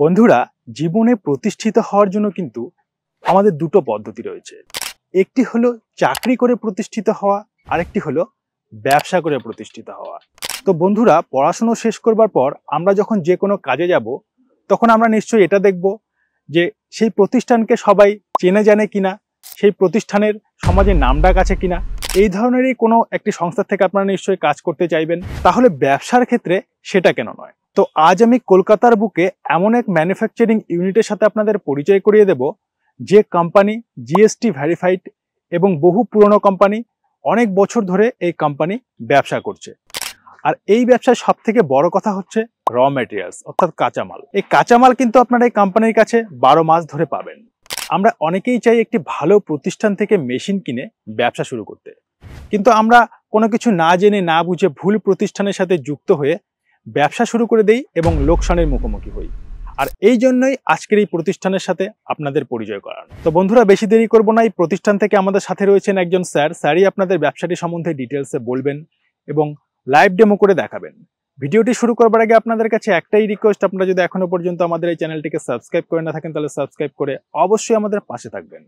বন্ধুরা জীবনে প্রতিষ্ঠিত হওয়ার জন্য কিন্তু আমাদের দুটো পদ্ধতি রয়েছে একটি হলো চাকরি করে প্রতিষ্ঠিত হওয়া আরেকটি হলো ব্যবসা করে প্রতিষ্ঠিত হওয়া তো বন্ধুরা পড়াশুনো শেষ করবার পর আমরা যখন যে কোনো কাজে যাব তখন আমরা নিশ্চয়ই এটা দেখব যে সেই প্রতিষ্ঠানকে সবাই চেনে জানে কিনা সেই প্রতিষ্ঠানের সমাজে নামডাক আছে কিনা এই ধরনেরই কোনো একটি সংস্থা থেকে আপনারা নিশ্চয়ই কাজ করতে চাইবেন তাহলে ব্যবসার ক্ষেত্রে সেটা কেন নয় তো আজ আমি কলকাতার বুকে এমন এক ম্যানুফ্যাকচারিং ইউনিটের সাথে আপনাদের পরিচয় করিয়ে দেব যে কোম্পানি জিএসটি ভ্যারিফাইড এবং বহু পুরনো কোম্পানি অনেক বছর ধরে এই কোম্পানি ব্যবসা করছে আর এই ব্যবসায় সব থেকে বড় কথা হচ্ছে র ম্যাটেরিয়ালস অর্থাৎ কাঁচামাল এই কাঁচামাল কিন্তু আপনারা এই কোম্পানির কাছে বারো মাস ধরে পাবেন আমরা অনেকেই চাই একটি ভালো প্রতিষ্ঠান থেকে মেশিন কিনে ব্যবসা শুরু করতে কিন্তু আমরা কোনো কিছু না জেনে না বুঝে ভুল প্রতিষ্ঠানের সাথে যুক্ত হয়ে ব্যবসা শুরু করে দেই এবং লোকসানের মুখোমুখি হই আর এই জন্যই আজকের এই প্রতিষ্ঠানের সাথে আপনাদের পরিচয় করার তো বন্ধুরা বেশি দেরি করবো না এই প্রতিষ্ঠান থেকে আমাদের সাথে রয়েছেন একজন স্যার স্যারই আপনাদের ব্যবসাটি সম্বন্ধে ডিটেলসে বলবেন এবং লাইভ ডেমো করে দেখাবেন ভিডিওটি শুরু করবার আগে আপনাদের কাছে একটাই রিকোয়েস্ট আপনারা যদি এখনো পর্যন্ত আমাদের এই চ্যানেলটিকে সাবস্ক্রাইব করে না থাকেন তাহলে সাবস্ক্রাইব করে অবশ্যই আমাদের পাশে থাকবেন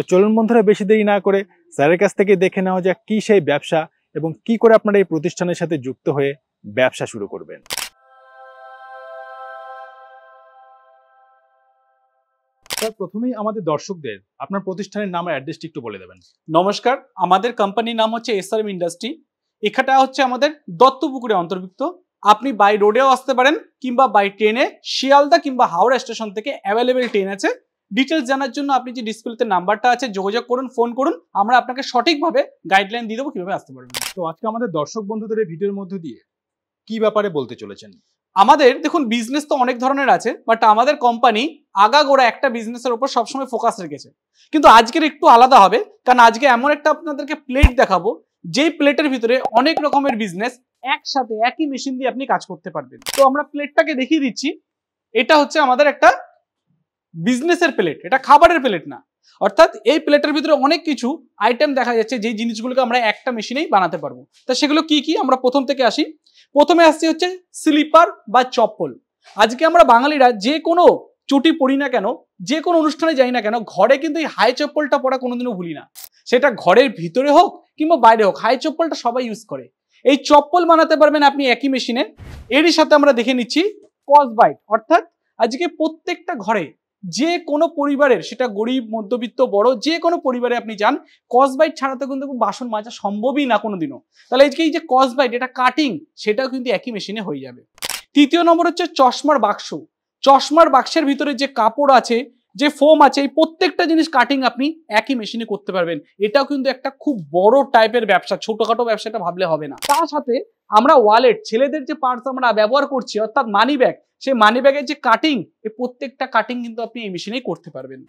তো চলুন বন্ধুরা বেশি দেরি না করে স্যারের কাছ থেকে দেখে নেওয়া যাক কী সেই ব্যবসা এবং কি করে আপনারা এই প্রতিষ্ঠানের সাথে যুক্ত হয়ে ব্যবসা শুরু করবেন স্যার প্রথমেই আমাদের দর্শকদের আপনার প্রতিষ্ঠানের নাম অ্যাড্রেসটি একটু বলে দেবেন নমস্কার আমাদের কোম্পানির নাম হচ্ছে এসআরএম ইন্ডাস্ট্রি এখানটা হচ্ছে আমাদের দত্তপুকুরে অন্তর্ভুক্ত আপনি বাই রোডেও আসতে পারেন কিংবা বাই ট্রেনে শিয়ালদা কিংবা হাওড়া স্টেশন থেকে অ্যাভেলেবেল ট্রেন আছে ডিটেলস জানার জন্য আপনি যে ডিসপ্লেতে নাম্বারটা আছে যোগাযোগ করুন ফোন করুন আমরা আপনাকে সঠিকভাবে গাইডলাইন দিয়ে দেবো কীভাবে আসতে পারবেন তো আজকে আমাদের দর্শক বন্ধুদের এই ভিডিওর মধ্য দিয়ে কি ব্যাপারে বলতে চলেছেন আমাদের দেখুন বিজনেস তো অনেক ধরনের আছে বাট আমাদের কোম্পানি আগাগোড়া একটা বিজনেসের উপর সবসময় ফোকাস রেখেছে কিন্তু আজকের একটু আলাদা হবে কারণ আজকে এমন একটা আপনাদেরকে প্লেট দেখাবো যেই প্লেটের ভিতরে অনেক রকমের বিজনেস একসাথে একই মেশিন দিয়ে আপনি কাজ করতে পারবেন তো আমরা প্লেটটাকে দেখিয়ে দিচ্ছি এটা হচ্ছে আমাদের একটা বিজনেসের প্লেট এটা খাবারের প্লেট না অর্থাৎ এই প্লেটের ভিতরে অনেক কিছু আইটেম দেখা যাচ্ছে যে জিনিসগুলোকে আমরা একটা মেশিনেই বানাতে পারবো তা সেগুলো কি কি আমরা প্রথম থেকে আসি প্রথমে আসছি হচ্ছে স্লিপার বা চপ্পল আজকে আমরা বাঙালিরা যে কোনো চুটি পড়ি না কেন যে কোনো অনুষ্ঠানে যাই না কেন ঘরে কিন্তু এই হাই চপ্পলটা পরা কোনোদিনও ভুলি না সেটা ঘরের ভিতরে হোক কিংবা বাইরে হোক হাই চপ্পলটা সবাই ইউজ করে এই চপ্পল বানাতে পারবেন আপনি একই মেশিনে এরই সাথে আমরা দেখে নিচ্ছি কস বাইট অর্থাৎ আজকে প্রত্যেকটা ঘরে যে কোনো পরিবারের সেটা গরিব মধ্যবিত্ত বড় যে কোনো পরিবারে আপনি যান কস বাইট ছাড়া তো কিন্তু বাসন মাজা সম্ভবই না দিনও তাহলে আজকে এই যে কস বাইট এটা কাটিং সেটাও কিন্তু একই মেশিনে হয়ে যাবে তৃতীয় নম্বর হচ্ছে চশমার বাক্স চশমার বাক্সের ভিতরে যে কাপড় আছে যে ফোম আছে এই প্রত্যেকটা জিনিস কাটিং আপনি একই মেশিনে করতে পারবেন এটাও কিন্তু একটা খুব বড় টাইপের ব্যবসা ছোটখাটো ব্যবসাটা ভাবলে হবে না তার সাথে আমরা ওয়ালেট ছেলেদের যে পার্স আমরা ব্যবহার করছি অর্থাৎ মানি ব্যাগ সেই মানি ব্যাগের যে কাটিং এই প্রত্যেকটা কাটিং কিন্তু আপনি এই মেশিনেই করতে পারবেন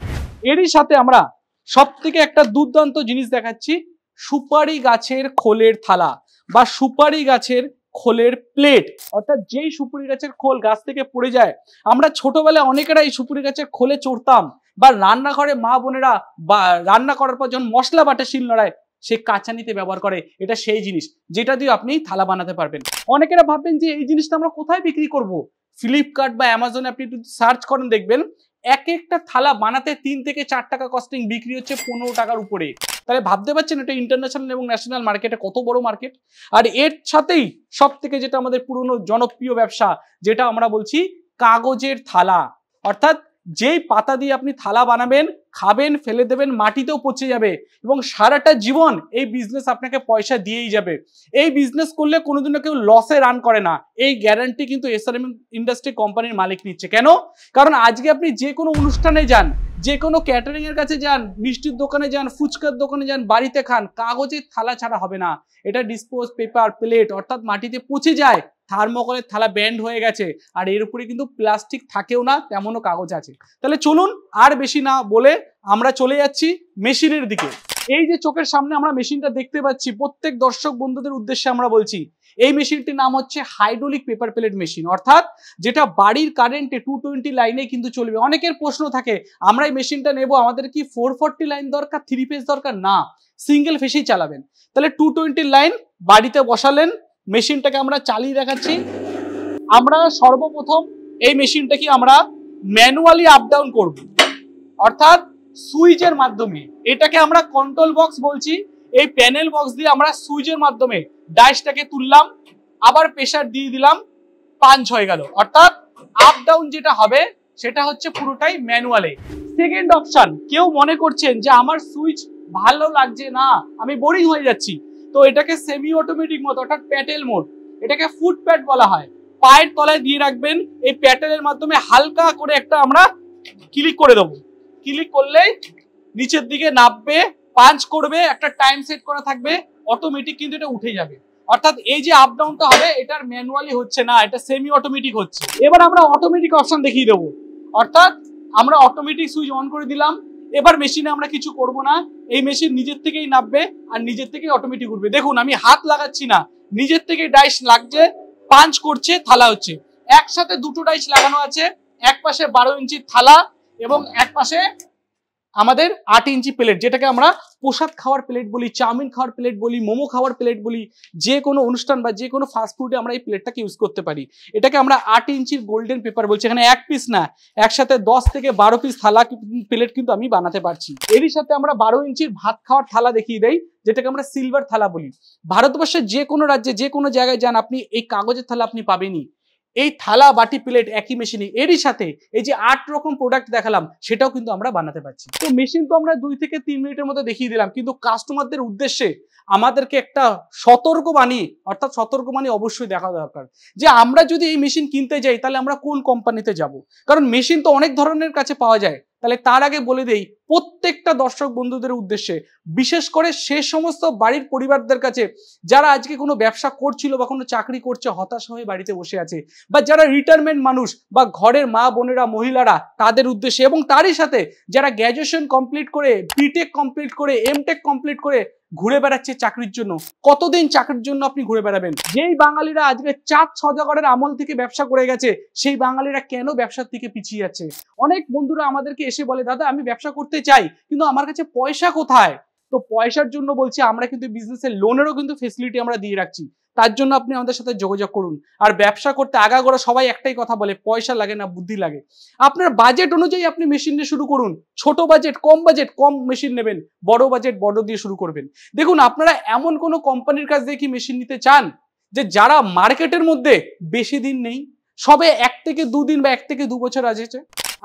এরই সাথে আমরা সব থেকে একটা দুর্দান্ত জিনিস দেখাচ্ছি সুপারি গাছের খোলের থালা বা সুপারি গাছের খোলের প্লেট অর্থাৎ যেই সুপুরি গাছের খোল গাছ থেকে পড়ে যায় আমরা ছোটবেলায় অনেকেরা এই সুপুরি গাছের খোলে চড়তাম বা রান্নাঘরে মা বোনেরা বা রান্না করার পর যখন মশলা বাটে শিল নড়ায় সে কাঁচা নিতে ব্যবহার করে এটা সেই জিনিস যেটা দিয়ে আপনি থালা বানাতে পারবেন অনেকেরা ভাববেন যে এই জিনিসটা আমরা কোথায় বিক্রি করব। ফ্লিপকার্ট বা অ্যামাজনে আপনি একটু সার্চ করেন দেখবেন এক একটা থালা বানাতে তিন থেকে চার টাকা কস্টিং বিক্রি হচ্ছে পনেরো টাকার উপরে তাহলে ভাবতে পারছেন এটা ইন্টারন্যাশনাল এবং ন্যাশনাল মার্কেটে কত বড় মার্কেট আর এর সাথেই সব থেকে যেটা আমাদের পুরনো জনপ্রিয় ব্যবসা যেটা আমরা বলছি কাগজের থালা অর্থাৎ যেই পাতা দিয়ে আপনি থালা বানাবেন খাবেন ফেলে দেবেন মাটিতেও পচে যাবে এবং সারাটা জীবন এই বিজনেস আপনাকে পয়সা দিয়েই যাবে এই বিজনেস করলে কোনোদিনও কেউ লসে রান করে না এই গ্যারান্টি কিন্তু এসআরএম ইন্ডাস্ট্রি কোম্পানির মালিক নিচ্ছে কেন কারণ আজকে আপনি যে কোনো অনুষ্ঠানে যান যে কোনো ক্যাটারিংয়ের কাছে যান মিষ্টির দোকানে যান ফুচকার দোকানে যান বাড়িতে খান কাগজের থালা ছাড়া হবে না এটা ডিসপোজ পেপার প্লেট অর্থাৎ মাটিতে পচে যায় থার্মোকলের থালা ব্যান্ড হয়ে গেছে আর এর উপরে কিন্তু প্লাস্টিক থাকেও না তেমনও কাগজ আছে তাহলে চলুন আর বেশি না বলে আমরা চলে যাচ্ছি মেশিনের দিকে এই যে চোখের সামনে আমরা মেশিনটা দেখতে পাচ্ছি প্রত্যেক দর্শক বন্ধুদের উদ্দেশ্যে আমরা বলছি এই মেশিনটির নাম হচ্ছে হাইড্রোলিক পেপার প্লেট মেশিন অর্থাৎ যেটা বাড়ির কারেন্টে টু টোয়েন্টি লাইনে কিন্তু চলবে অনেকের প্রশ্ন থাকে আমরা এই মেশিনটা নেব আমাদের কি ফোর ফোরটি লাইন দরকার থ্রি ফেস দরকার না সিঙ্গেল ফেসেই চালাবেন তাহলে টু টোয়েন্টি লাইন বাড়িতে বসালেন মেশিনটাকে আমরা চালিয়ে দেখাচ্ছি আমরা সর্বপ্রথম এই মেশিনটাকে আমরা ম্যানুয়ালি আপ ডাউন করব অর্থাৎ সুইচের মাধ্যমে এটাকে আমরা কন্ট্রোল বক্স বলছি এই প্যানেল বক্স দিয়ে আমরা সুইচের মাধ্যমে ডাইসটাকে তুললাম আবার প্রেশার দিয়ে দিলাম পাঞ্চ হয়ে গেল অর্থাৎ আপ ডাউন যেটা হবে সেটা হচ্ছে পুরোটাই ম্যানুয়ালে সেকেন্ড অপশন কেউ মনে করছেন যে আমার সুইচ ভালো লাগছে না আমি বোরিং হয়ে যাচ্ছি তো এটাকে সেমি অটোমেটিক মোড অর্থাৎ প্যাটেল মোড এটাকে ফুট প্যাড বলা হয় পায়ের তলায় দিয়ে রাখবেন এই প্যাটেলের মাধ্যমে হালকা করে একটা আমরা ক্লিক করে দেবো ক্লিক করলেই নিচের দিকে নামবে পাঞ্চ করবে একটা টাইম সেট করা থাকবে অটোমেটিক কিন্তু এটা উঠে যাবে অর্থাৎ এই যে আপ ডাউনটা হবে এটার ম্যানুয়ালি হচ্ছে না এটা সেমি অটোমেটিক হচ্ছে এবার আমরা অটোমেটিক অপশন দেখিয়ে দেবো অর্থাৎ আমরা অটোমেটিক সুইচ অন করে দিলাম এবার মেশিনে আমরা কিছু করব না এই মেশিন নিজের থেকেই নামবে আর নিজের থেকেই অটোমেটিক উঠবে দেখুন আমি হাত লাগাচ্ছি না নিজের থেকে ডাইস লাগছে পাঞ্চ করছে থালা হচ্ছে একসাথে দুটো ডাইস লাগানো আছে এক পাশে বারো ইঞ্চির থালা এবং এক পাশে আমাদের আট ইঞ্চি প্লেট যেটাকে আমরা প্রসাদ খাওয়ার প্লেট বলি চাউমিন খাওয়ার প্লেট বলি মোমো খাওয়ার প্লেট বলি যে কোনো অনুষ্ঠান বা যে কোনো ফাস্টফুডে আমরা এই প্লেটটাকে ইউজ করতে পারি এটাকে আমরা আট ইঞ্চির গোল্ডেন পেপার বলছি এখানে এক পিস না একসাথে দশ থেকে বারো পিস থালা প্লেট কিন্তু আমি বানাতে পারছি এরই সাথে আমরা বারো ইঞ্চির ভাত খাওয়ার থালা দেখিয়ে দেয় যেটাকে আমরা সিলভার থালা বলি ভারতবর্ষের যে কোনো রাজ্যে যে কোনো জায়গায় যান আপনি এই কাগজের থালা আপনি পাবেনই এই থালা বাটি প্লেট একই মেশিনে এরই সাথে এই যে আট রকম প্রোডাক্ট দেখালাম সেটাও কিন্তু আমরা বানাতে পারছি তো মেশিন তো আমরা দুই থেকে তিন মিনিটের মধ্যে দেখিয়ে দিলাম কিন্তু কাস্টমারদের উদ্দেশ্যে আমাদেরকে একটা সতর্ক বাণী অর্থাৎ সতর্ক বাণী অবশ্যই দেখা দরকার যে আমরা যদি এই মেশিন কিনতে যাই তাহলে আমরা কোন কোম্পানিতে যাব কারণ মেশিন তো অনেক ধরনের কাছে পাওয়া যায় তাহলে তার আগে বলে দেই প্রত্যেকটা দর্শক বন্ধুদের উদ্দেশ্যে বিশেষ করে সে সমস্ত বাড়ির পরিবারদের কাছে যারা আজকে কোনো ব্যবসা করছিল বা কোনো চাকরি করছে হতাশ হয়ে বাড়িতে বসে আছে বা যারা রিটায়ারমেন্ট মানুষ বা ঘরের মা বোনেরা মহিলারা তাদের উদ্দেশ্যে এবং তারই সাথে যারা গ্র্যাজুয়েশন কমপ্লিট করে বিটেক কমপ্লিট করে এম কমপ্লিট করে ঘুরে বেড়াচ্ছে চাকরির জন্য কতদিন চাকরির জন্য আপনি ঘুরে বেড়াবেন যেই বাঙালিরা আজকে চাঁদ সজাগরের আমল থেকে ব্যবসা করে গেছে সেই বাঙালিরা কেন ব্যবসার থেকে পিছিয়ে যাচ্ছে অনেক বন্ধুরা আমাদেরকে এসে বলে দাদা আমি ব্যবসা করতে চাই কিন্তু আমার কাছে পয়সা কোথায় তো পয়সার জন্য বলছি আমরা কিন্তু বিজনেসের লোনেরও কিন্তু ফেসিলিটি আমরা দিয়ে রাখছি তার জন্য আপনি আমাদের সাথে যোগাযোগ করুন আর ব্যবসা করতে আগাগোড়া সবাই একটাই কথা বলে পয়সা লাগে না বুদ্ধি লাগে আপনার বাজেট অনুযায়ী আপনি মেশিন নিয়ে শুরু করুন ছোট বাজেট কম বাজেট কম মেশিন নেবেন বড় বাজেট বড় দিয়ে শুরু করবেন দেখুন আপনারা এমন কোনো কোম্পানির কাছ দিয়ে কি মেশিন নিতে চান যে যারা মার্কেটের মধ্যে বেশি দিন নেই সবে এক থেকে দুদিন বা এক থেকে দু বছর আছে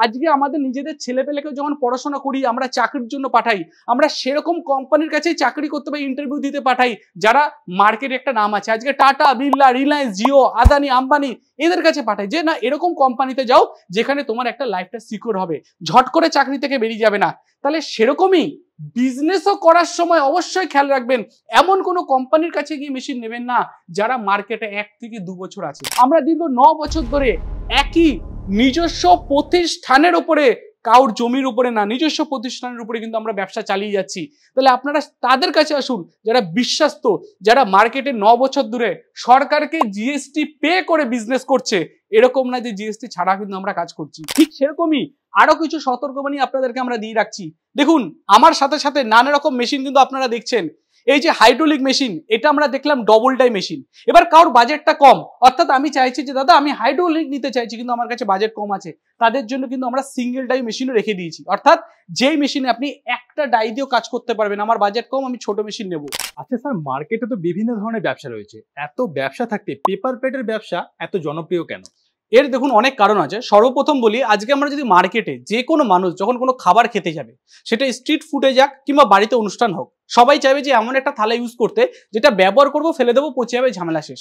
আজকে আমাদের নিজেদের ছেলে পেলেকেও যখন পড়াশোনা করি আমরা চাকরির জন্য পাঠাই আমরা সেরকম কোম্পানির কাছে চাকরি করতে পারি ইন্টারভিউ দিতে পাঠাই যারা মার্কেটে একটা নাম আছে আজকে টাটা বিরলা রিলায়েন্স জিও আদানি আম্বানি এদের কাছে পাঠাই যে না এরকম কোম্পানিতে যাও যেখানে তোমার একটা লাইফটা সিকিউর হবে ঝট করে চাকরি থেকে বেরিয়ে যাবে না তাহলে সেরকমই বিজনেসও করার সময় অবশ্যই খেয়াল রাখবেন এমন কোনো কোম্পানির কাছে গিয়ে মেশিন নেবেন না যারা মার্কেটে এক থেকে দু বছর আছে আমরা দীর্ঘ ন বছর ধরে একই নিজস্ব প্রতিষ্ঠানের উপরে কাউর জমির উপরে না নিজস্ব প্রতিষ্ঠানের উপরে কিন্তু আমরা ব্যবসা চালিয়ে যাচ্ছি তাহলে আপনারা তাদের কাছে আসুন যারা বিশ্বাস্ত যারা মার্কেটে ন বছর ধরে সরকারকে জিএসটি পে করে বিজনেস করছে এরকম না যে জিএসটি ছাড়া কিন্তু আমরা কাজ করছি ঠিক সেরকমই আরো কিছু সতর্কবাণী আপনাদেরকে আমরা দিয়ে রাখছি দেখুন আমার সাথে সাথে নানা রকম মেশিন কিন্তু আপনারা দেখছেন এই যে হাইড্রোলিক মেশিন এটা আমরা দেখলাম ডবল ডাই মেশিন এবার কারোর বাজেটটা কম অর্থাৎ আমি চাইছি যে দাদা আমি হাইড্রোলিক নিতে চাইছি কিন্তু আমার কাছে বাজেট কম আছে তাদের জন্য কিন্তু আমরা সিঙ্গেল ডাই মেশিনও রেখে দিয়েছি অর্থাৎ যেই মেশিনে আপনি একটা ডাই দিয়েও কাজ করতে পারবেন আমার বাজেট কম আমি ছোট মেশিন নেব আচ্ছা স্যার মার্কেটে তো বিভিন্ন ধরনের ব্যবসা রয়েছে এত ব্যবসা থাকতে পেপার প্লেটের ব্যবসা এত জনপ্রিয় কেন এর দেখুন অনেক কারণ আছে সর্বপ্রথম বলি আজকে আমরা যদি মার্কেটে যে কোনো মানুষ যখন কোনো খাবার খেতে যাবে সেটা স্ট্রিট ফুডে যাক কিংবা বাড়িতে অনুষ্ঠান হোক সবাই চাইবে যে এমন একটা থালা ইউজ করতে যেটা ব্যবহার করব ফেলে দেবো পচে যাবে ঝামেলা শেষ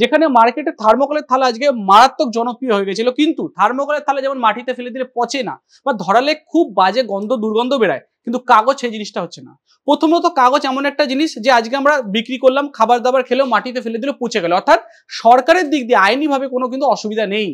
যেখানে মার্কেটে থার্মোকলের থালা আজকে মারাত্মক জনপ্রিয় হয়ে গেছিল কিন্তু থার্মোকলের থালা যেমন মাটিতে ফেলে দিলে পচে না বা ধরালে খুব বাজে গন্ধ দুর্গন্ধ বেড়ায় কিন্তু কাগজ সেই জিনিসটা হচ্ছে না প্রথমত কাগজ এমন একটা জিনিস যে আজকে আমরা বিক্রি করলাম খাবার দাবার খেলেও মাটিতে ফেলে দিলে পচে গেল অর্থাৎ সরকারের দিক দিয়ে আইনিভাবে কোনো কিন্তু অসুবিধা নেই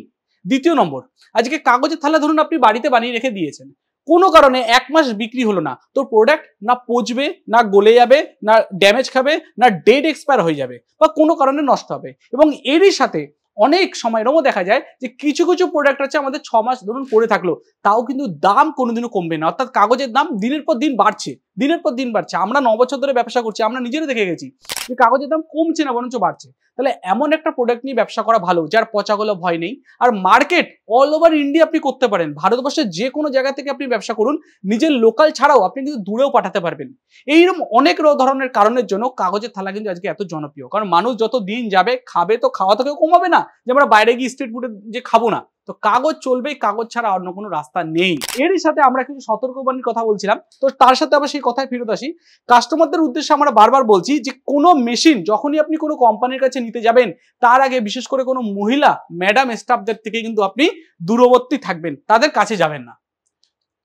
দ্বিতীয় নম্বর আজকে কাগজের থালা ধরুন আপনি বাড়িতে বানিয়ে রেখে দিয়েছেন কোনো কারণে এক মাস বিক্রি হলো না তো প্রোডাক্ট না পচবে না গলে যাবে না ড্যামেজ খাবে না ডেট এক্সপায়ার হয়ে যাবে বা কোনো কারণে নষ্ট হবে এবং এরই সাথে অনেক সময় এরকম দেখা যায় যে কিছু কিছু প্রোডাক্ট আছে আমাদের ছ মাস ধরুন পড়ে থাকলো তাও কিন্তু দাম কোনোদিনও কমবে না অর্থাৎ কাগজের দাম দিনের পর দিন বাড়ছে দিনের পর দিন বাড়ছে আমরা ন বছর ধরে ব্যবসা করছি আমরা নিজেরা দেখে গেছি যে কাগজের দাম কমছে না বরঞ্চ বাড়ছে তাহলে এমন একটা প্রোডাক্ট নিয়ে ব্যবসা করা ভালো যার পচাগুলো ভয় নেই আর মার্কেট অল ওভার ইন্ডিয়া আপনি করতে পারেন ভারতবর্ষের যে কোনো জায়গা থেকে আপনি ব্যবসা করুন নিজের লোকাল ছাড়াও আপনি কিন্তু দূরেও পাঠাতে পারবেন এইরকম অনেক ধরনের কারণের জন্য কাগজের থালা কিন্তু আজকে এত জনপ্রিয় কারণ মানুষ যত দিন যাবে খাবে তো খাওয়া তো কেউ কমাবে না যে আমরা বাইরে গিয়ে স্ট্রিট ফুডে যে খাবো না তো কাগজ চলবেই কাগজ ছাড়া অন্য কোনো রাস্তা নেই এরই সাথে আমরা কিছু সতর্কবাণীর কথা বলছিলাম তো তার সাথে আবার সেই কথায় ফেরত আসি কাস্টমারদের উদ্দেশ্যে আমরা বারবার বলছি যে কোনো মেশিন যখনই আপনি কোনো কোম্পানির কাছে নিতে যাবেন তার আগে বিশেষ করে কোনো মহিলা ম্যাডাম স্টাফদের থেকে কিন্তু আপনি দূরবর্তী থাকবেন তাদের কাছে যাবেন না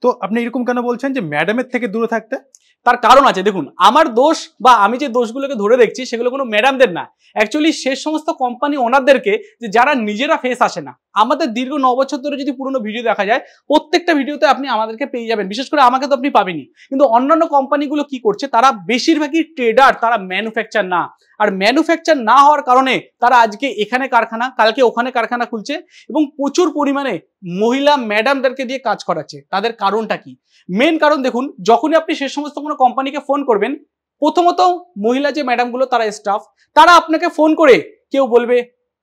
তো আপনি এরকম কেন বলছেন যে ম্যাডামের থেকে দূরে থাকতে তার কারণ আছে দেখুন আমার দোষ বা আমি যে দোষগুলোকে ধরে দেখছি সেগুলো কোনো ম্যাডামদের না অ্যাকচুয়ালি সে সমস্ত কোম্পানি ওনারদেরকে যে যারা নিজেরা ফেস আসে না আমাদের দীর্ঘ ন বছর ধরে যদি পুরনো ভিডিও দেখা যায় প্রত্যেকটা ভিডিওতে আপনি আমাদেরকে পেয়ে যাবেন বিশেষ করে আমাকে তো আপনি পাবেনি কিন্তু অন্যান্য কোম্পানিগুলো কি করছে তারা বেশিরভাগই ট্রেডার তারা ম্যানুফ্যাকচার না আর ম্যানুফ্যাকচার না হওয়ার কারণে তারা আজকে এখানে কারখানা কালকে ওখানে কারখানা খুলছে এবং প্রচুর পরিমাণে মহিলা ম্যাডামদেরকে দিয়ে কাজ করাচ্ছে তাদের কারণটা কি মেন কারণ দেখুন যখনই আপনি সে সমস্ত কোনো কোম্পানিকে ফোন করবেন প্রথমত মহিলা যে ম্যাডামগুলো তারা স্টাফ তারা আপনাকে ফোন করে কেউ বলবে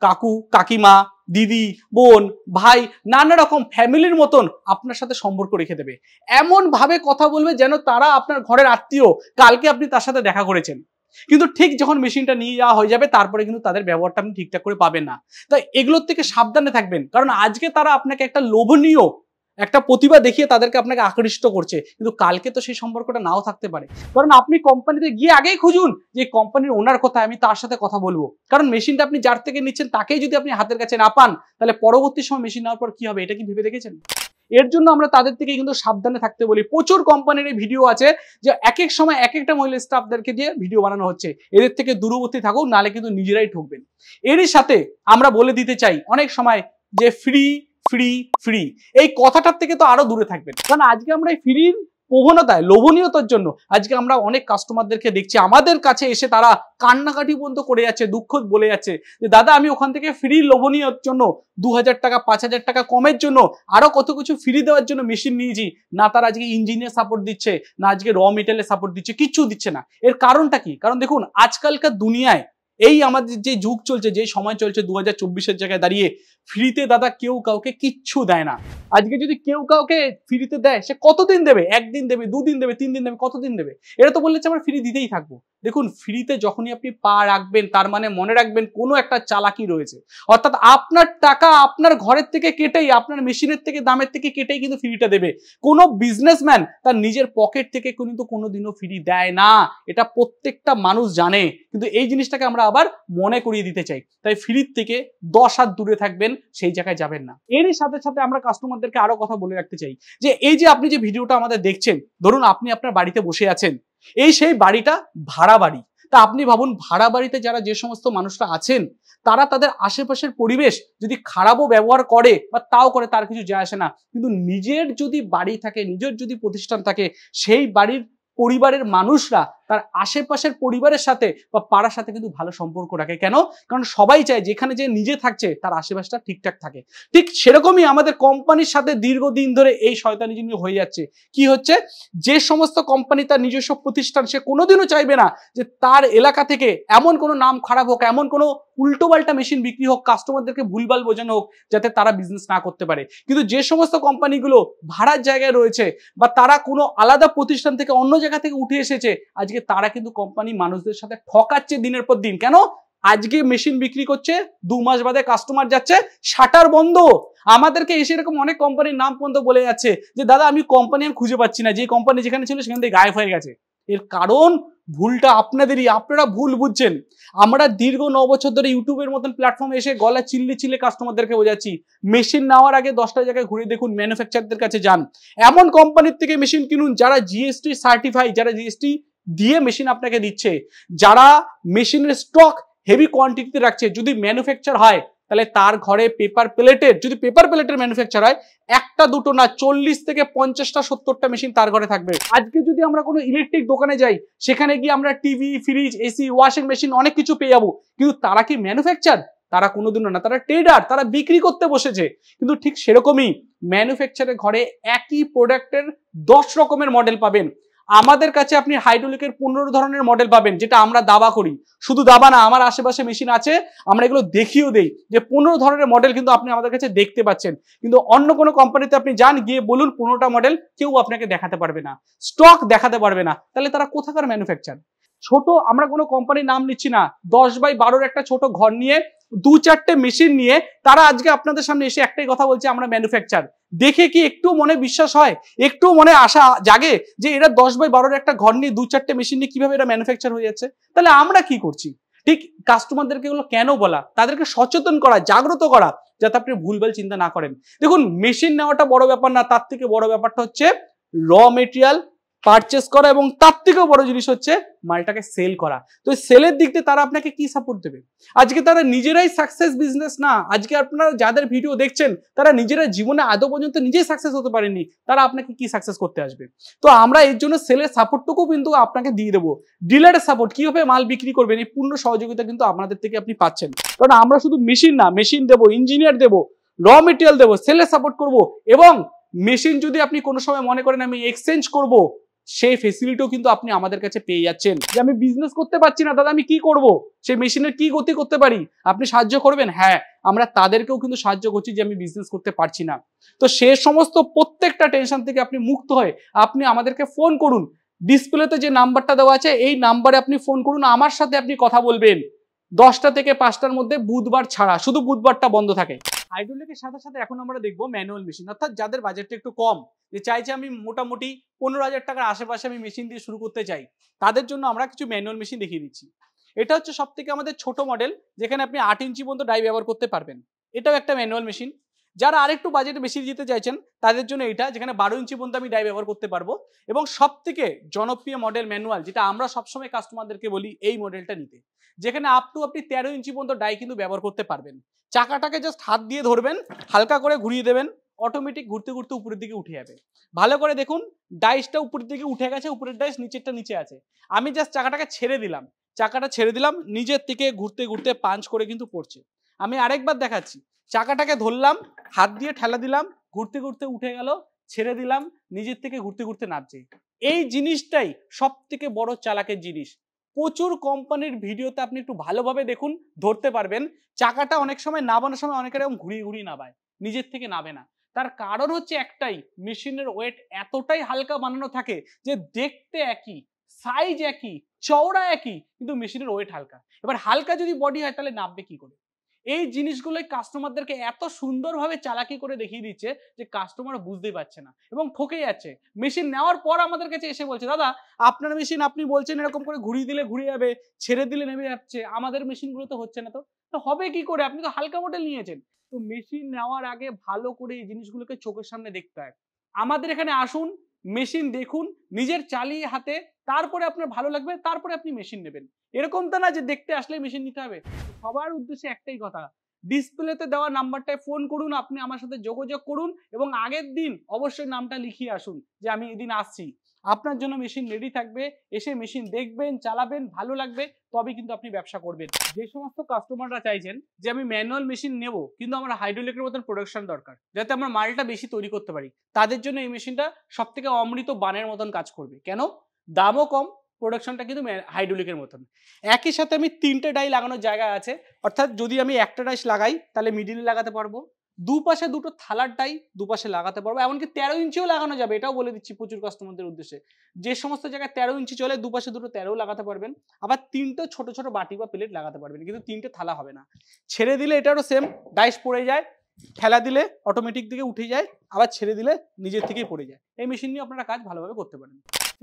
কাকু কাকিমা দিদি বোন ভাই নানা রকম ফ্যামিলির মতন আপনার সাথে সম্পর্ক রেখে দেবে এমনভাবে কথা বলবে যেন তারা আপনার ঘরের আত্মীয় কালকে আপনি তার সাথে দেখা করেছেন কিন্তু ঠিক যখন মেশিনটা নিয়ে যাওয়া হয়ে যাবে তারপরে কিন্তু তাদের ব্যবহারটা আপনি ঠিকঠাক করে পাবেন না তাই এগুলোর থেকে সাবধানে থাকবেন কারণ আজকে তারা আপনাকে একটা লোভনীয় একটা প্রতিভা দেখিয়ে তাদেরকে আপনাকে আকৃষ্ট করছে কিন্তু কালকে তো সেই সম্পর্কটা নাও থাকতে পারে কারণ আপনি কোম্পানিতে গিয়ে আগেই খুঁজুন যে কোম্পানির ওনার কথা আমি তার সাথে কথা বলবো কারণ মেশিনটা আপনি যার থেকে নিচ্ছেন তাকেই যদি আপনি হাতের কাছে না পান তাহলে পরবর্তী সময় মেশিন নেওয়ার পর কি হবে এটা কি ভেবে দেখেছেন এর জন্য আমরা তাদের থেকে কিন্তু সাবধানে থাকতে বলি প্রচুর কোম্পানির ভিডিও আছে যে এক এক সময় এক একটা মহিলা স্টাফদেরকে দিয়ে ভিডিও বানানো হচ্ছে এদের থেকে দূরবর্তী থাকুক নালে কিন্তু নিজেরাই ঠকবেন এরই সাথে আমরা বলে দিতে চাই অনেক সময় যে ফ্রি ফ্রি ফ্রি এই কথাটার থেকে তো আরো দূরে থাকবেন কারণ আজকে আমরা এই ফ্রির প্রবণতায় লোভনীয়তার জন্য আজকে আমরা অনেক কাস্টমারদেরকে দেখছি আমাদের কাছে এসে তারা কান্নাকাটি পর্যন্ত করে যাচ্ছে দুঃখ বলে যাচ্ছে যে দাদা আমি ওখান থেকে ফ্রি লোভনীয়র জন্য দু টাকা পাঁচ টাকা কমের জন্য আরও কত কিছু ফ্রি দেওয়ার জন্য মেশিন নিয়েছি না তারা আজকে ইঞ্জিনিয়ার সাপোর্ট দিচ্ছে না আজকে র মেটেরিয়ালের সাপোর্ট দিচ্ছে কিছু দিচ্ছে না এর কারণটা কি কারণ দেখুন আজকালকার দুনিয়ায় এই আমাদের যে যুগ চলছে যে সময় চলছে দু হাজার চব্বিশের জায়গায় দাঁড়িয়ে ফ্রিতে দাদা কেউ কাউকে কিচ্ছু দেয় না আজকে যদি কেউ কাউকে ফ্রিতে দেয় সে কতদিন দেবে একদিন দেবে দুদিন দেবে তিন দিন দেবে কতদিন দেবে এটা তো বললে আমরা ফ্রি দিতেই থাকবো দেখুন ফ্রিতে যখনই আপনি পা রাখবেন তার মানে মনে রাখবেন কোনো একটা চালাকি রয়েছে অর্থাৎ আপনার টাকা আপনার ঘরের থেকে কেটেই আপনার মেশিনের থেকে দামের থেকে কেটেই কিন্তু ফ্রিটা দেবে কোনো বিজনেসম্যান তার নিজের পকেট থেকে কিন্তু কোনোদিনও ফ্রি দেয় না এটা প্রত্যেকটা মানুষ জানে কিন্তু এই জিনিসটাকে আমরা আবার মনে করিয়ে দিতে চাই তাই ফ্রির থেকে দশ হাত দূরে থাকবেন সেই জায়গায় যাবেন না এরই সাথে সাথে আমরা কাস্টমারদেরকে আরো কথা বলে রাখতে চাই যে এই যে আপনি যে ভিডিওটা আমাদের দেখছেন ধরুন আপনি আপনার বাড়িতে বসে আছেন এই সেই বাড়িটা ভাড়া বাড়ি তা আপনি ভাবুন ভাড়া বাড়িতে যারা যে সমস্ত মানুষরা আছেন তারা তাদের আশেপাশের পরিবেশ যদি খারাপও ব্যবহার করে বা তাও করে তার কিছু যায় আসে না কিন্তু নিজের যদি বাড়ি থাকে নিজের যদি প্রতিষ্ঠান থাকে সেই বাড়ির পরিবারের মানুষরা তার আশেপাশের পরিবারের সাথে বা পাড়ার সাথে কিন্তু ভালো সম্পর্ক রাখে কেন কারণ সবাই চায় যেখানে যে নিজে থাকছে তার আশেপাশটা ঠিকঠাক থাকে ঠিক সেরকমই আমাদের কোম্পানির সাথে দীর্ঘদিন ধরে এই শয়তানি জিনিস হয়ে যাচ্ছে কি হচ্ছে যে সমস্ত কোম্পানি তার নিজস্ব প্রতিষ্ঠান সে কোনোদিনও চাইবে না যে তার এলাকা থেকে এমন কোনো নাম খারাপ হোক এমন কোনো উল্টোপাল্টা মেশিন বিক্রি হোক কাস্টমারদেরকে ভুলভাল বোঝানো হোক যাতে তারা বিজনেস না করতে পারে কিন্তু যে সমস্ত কোম্পানিগুলো ভাড়ার জায়গায় রয়েছে বা তারা কোনো আলাদা প্রতিষ্ঠান থেকে অন্য জায়গা থেকে উঠে এসেছে আজকে আজকে তারা কিন্তু কোম্পানি মানুষদের সাথে ঠকাচ্ছে দিনের পর দিন কেন আজকে মেশিন বিক্রি করছে দু মাস বাদে কাস্টমার যাচ্ছে শাটার বন্ধ আমাদেরকে এসে এরকম অনেক কোম্পানির নাম পর্যন্ত বলে যাচ্ছে যে দাদা আমি কোম্পানি আর খুঁজে পাচ্ছি না যে কোম্পানি যেখানে ছিল সেখান থেকে গায়েব হয়ে গেছে এর কারণ ভুলটা আপনাদেরই আপনারা ভুল বুঝছেন আমরা দীর্ঘ ন বছর ধরে ইউটিউবের মতন প্ল্যাটফর্মে এসে গলা চিল্লি চিল্লে কাস্টমারদেরকে বোঝাচ্ছি মেশিন নেওয়ার আগে দশটা জায়গায় ঘুরে দেখুন ম্যানুফ্যাকচারদের কাছে যান এমন কোম্পানির থেকে মেশিন কিনুন যারা জিএসটি সার্টিফাই যারা জিএসটি দিয়ে মেশিন আপনাকে দিচ্ছে যারা মেশিনের স্টক হেভি কোয়ান্টিটিতে রাখছে যদি ম্যানুফ্যাকচার হয় তাহলে তার ঘরে পেপার প্লেটের যদি পেপার প্লেটের ম্যানুফ্যাকচার হয় একটা দুটো না চল্লিশ থেকে পঞ্চাশটা সত্তরটা মেশিন তার ঘরে থাকবে আজকে যদি আমরা কোনো ইলেকট্রিক দোকানে যাই সেখানে গিয়ে আমরা TV fridge AC washing machine অনেক কিছু পেয়ে যাবো কিন্তু তারা কি ম্যানুফ্যাকচার তারা কোনোদিনও না তারা ট্রেডার তারা বিক্রি করতে বসেছে কিন্তু ঠিক সেরকমই ম্যানুফ্যাকচারের ঘরে একই প্রোডাক্টের দশ রকমের মডেল পাবেন আমাদের কাছে আপনি হাইড্রোলিকের পনেরো ধরনের মডেল পাবেন যেটা আমরা দাবা করি শুধু দাবা না আমার আশেপাশে মেশিন আছে আমরা এগুলো দেখিয়েও দেই যে পনেরো ধরনের মডেল কিন্তু আপনি আমাদের কাছে দেখতে পাচ্ছেন কিন্তু অন্য কোনো কোম্পানিতে আপনি যান গিয়ে বলুন পনেরোটা মডেল কেউ আপনাকে দেখাতে পারবে না স্টক দেখাতে পারবে না তাহলে তারা কোথাকার ম্যানুফ্যাকচার ছোট আমরা কোনো কোম্পানির নাম নিচ্ছি না দশ বাই বারোর একটা ছোট ঘর নিয়ে দু চারটে মেশিন নিয়ে তারা আজকে আপনাদের সামনে এসে একটাই কথা বলছে আমরা ম্যানুফ্যাকচার দেখে কি একটু মনে বিশ্বাস হয় একটু মনে আশা জাগে যে এরা দশ বাই বারোর একটা ঘর নিয়ে দু চারটে মেশিন নিয়ে কিভাবে এটা ম্যানুফ্যাকচার হয়ে যাচ্ছে তাহলে আমরা কি করছি ঠিক কাস্টমারদেরকে এগুলো কেন বলা তাদেরকে সচেতন করা জাগ্রত করা যাতে আপনি ভুলভাল চিন্তা না করেন দেখুন মেশিন নেওয়াটা বড় ব্যাপার না তার থেকে বড় ব্যাপারটা হচ্ছে র মেটেরিয়াল পারচেস করা এবং তার থেকেও বড় জিনিস হচ্ছে মালটাকে সেল করা তো সেলের দিক দিয়ে তারা আপনাকে কি সাপোর্ট দেবে আজকে তারা নিজেরাই সাকসেস বিজনেস না আজকে আপনারা যাদের ভিডিও দেখছেন তারা নিজেরা জীবনে আদৌ পর্যন্ত নিজেই সাকসেস হতে পারেনি তারা আপনাকে কি সাকসেস করতে আসবে তো আমরা এর জন্য সেলের সাপোর্টটুকু কিন্তু আপনাকে দিয়ে দেবো ডিলারের সাপোর্ট কীভাবে মাল বিক্রি করবেন এই পূর্ণ সহযোগিতা কিন্তু আপনাদের থেকে আপনি পাচ্ছেন কারণ আমরা শুধু মেশিন না মেশিন দেবো ইঞ্জিনিয়ার দেবো র মেটেরিয়াল দেবো সেলের সাপোর্ট করব এবং মেশিন যদি আপনি কোনো সময় মনে করেন আমি এক্সচেঞ্জ করব সেই ফেসিলিটিও কিন্তু আপনি আমাদের কাছে পেয়ে যাচ্ছেন যে আমি বিজনেস করতে পারছি না দাদা আমি কি করব। সেই মেশিনের কি গতি করতে পারি আপনি সাহায্য করবেন হ্যাঁ আমরা তাদেরকেও কিন্তু সাহায্য করছি যে আমি বিজনেস করতে পারছি না তো সে সমস্ত প্রত্যেকটা টেনশন থেকে আপনি মুক্ত হয়ে আপনি আমাদেরকে ফোন করুন ডিসপ্লেতে যে নাম্বারটা দেওয়া আছে এই নাম্বারে আপনি ফোন করুন আমার সাথে আপনি কথা বলবেন দশটা থেকে পাঁচটার মধ্যে বুধবার ছাড়া শুধু বুধবারটা বন্ধ থাকে হাইড্রোলিকের সাথে সাথে এখন আমরা দেখবো ম্যানুয়াল মেশিন অর্থাৎ যাদের বাজেটটা একটু কম যে চাইছে আমি মোটামুটি পনেরো হাজার টাকার আশেপাশে আমি মেশিন দিয়ে শুরু করতে চাই তাদের জন্য আমরা কিছু ম্যানুয়াল মেশিন দেখিয়ে দিচ্ছি এটা হচ্ছে সব থেকে আমাদের ছোট মডেল যেখানে আপনি আট ইঞ্চি পর্যন্ত ডাই ব্যবহার করতে পারবেন এটাও একটা ম্যানুয়াল মেশিন যারা আরেকটু বাজেট বেশি দিতে চাইছেন তাদের জন্য এটা যেখানে বারো ইঞ্চি পর্যন্ত আমি ডাই ব্যবহার করতে পারবো এবং সব থেকে জনপ্রিয় মডেল ম্যানুয়াল যেটা আমরা সবসময় কাস্টমারদেরকে বলি এই মডেলটা নিতে যেখানে আপ টু আপনি তেরো ইঞ্চি পর্যন্ত ডাই কিন্তু ব্যবহার করতে পারবেন চাকাটাকে জাস্ট হাত দিয়ে ধরবেন হালকা করে ঘুরিয়ে দেবেন অটোমেটিক ঘুরতে ঘুরতে উপরের দিকে উঠে যাবে ভালো করে দেখুন ডাইসটা উপরের দিকে উঠে গেছে উপরের ডাইস নিচেরটা নিচে আছে আমি জাস্ট চাকাটাকে ছেড়ে দিলাম চাকাটা ছেড়ে দিলাম নিজের থেকে ঘুরতে ঘুরতে পাঞ্চ করে কিন্তু পড়ছে আমি আরেকবার দেখাচ্ছি চাকাটাকে ধরলাম হাত দিয়ে ঠেলা দিলাম ঘুরতে ঘুরতে উঠে গেল ছেড়ে দিলাম নিজের থেকে ঘুরতে ঘুরতে নাচছে এই জিনিসটাই সব থেকে বড় চালাকের জিনিস প্রচুর কোম্পানির ভিডিওতে আপনি একটু ভালোভাবে দেখুন ধরতে পারবেন চাকাটা অনেক সময় নামানোর সময় অনেকের এরকম ঘুরিয়ে ঘুরিয়ে নামায় নিজের থেকে নাবে না তার কারণ হচ্ছে একটাই মেশিনের ওয়েট এতটাই হালকা বানানো থাকে যে দেখতে একই সাইজ একই চওড়া একই কিন্তু মেশিনের ওয়েট হালকা এবার হালকা যদি বডি হয় তাহলে নামবে কি করে এই জিনিসগুলোই কাস্টমারদেরকে এত সুন্দরভাবে চালাকি করে দেখিয়ে দিচ্ছে যে কাস্টমার বুঝতে পারছে না এবং ঠকে যাচ্ছে মেশিন নেওয়ার পর আমাদের কাছে এসে বলছে দাদা আপনার মেশিন আপনি বলছেন এরকম করে ঘুরিয়ে দিলে ঘুরিয়ে যাবে ছেড়ে দিলে নেমে যাচ্ছে আমাদের মেশিনগুলো তো হচ্ছে না তো তো হবে কি করে আপনি তো হালকা মডেল নিয়েছেন তো মেশিন নেওয়ার আগে ভালো করে এই জিনিসগুলোকে চোখের সামনে দেখতে হয় আমাদের এখানে আসুন মেশিন দেখুন নিজের চালিয়ে হাতে তারপরে আপনার ভালো লাগবে তারপরে আপনি মেশিন নেবেন এরকম তো না যে দেখতে আসলে মেশিন নিতে হবে সবার উদ্দেশ্যে একটাই কথা ডিসপ্লেতে দেওয়া নাম্বারটায় ফোন করুন আপনি আমার সাথে যোগাযোগ করুন এবং আগের দিন অবশ্যই নামটা লিখিয়ে আসুন যে আমি এদিন আসছি আপনার জন্য মেশিন রেডি থাকবে এসে মেশিন দেখবেন চালাবেন ভালো লাগবে তবে কিন্তু আপনি ব্যবসা করবেন যে সমস্ত কাস্টমাররা চাইছেন যে আমি ম্যানুয়াল মেশিন নেব কিন্তু আমার হাইড্রোলিকের মতন প্রোডাকশন দরকার যাতে আমরা মালটা বেশি তৈরি করতে পারি তাদের জন্য এই মেশিনটা সব থেকে অমৃত বানের মতন কাজ করবে কেন দামও কম প্রোডাকশনটা কিন্তু হাইড্রোলিকের মতন একই সাথে আমি তিনটে ডাই লাগানোর জায়গা আছে অর্থাৎ যদি আমি একটা ডাইস লাগাই তাহলে মিডিলে লাগাতে পারবো দুপাশে দুটো থালার ডাই দুপাশে লাগাতে পারবো এমনকি তেরো ইঞ্চিও লাগানো যাবে এটাও বলে দিচ্ছি প্রচুর কাস্টমারদের উদ্দেশ্যে যে সমস্ত জায়গায় তেরো ইঞ্চি চলে দুপাশে দুটো তেরো লাগাতে পারবেন আবার তিনটে ছোট ছোট বাটি বা প্লেট লাগাতে পারবেন কিন্তু তিনটে থালা হবে না ছেড়ে দিলে এটারও সেম ডাইস পড়ে যায় খেলা দিলে অটোমেটিক দিকে উঠে যায় আবার ছেড়ে দিলে নিজের থেকেই পড়ে যায় এই মেশিন নিয়ে আপনারা কাজ ভালোভাবে করতে পারেন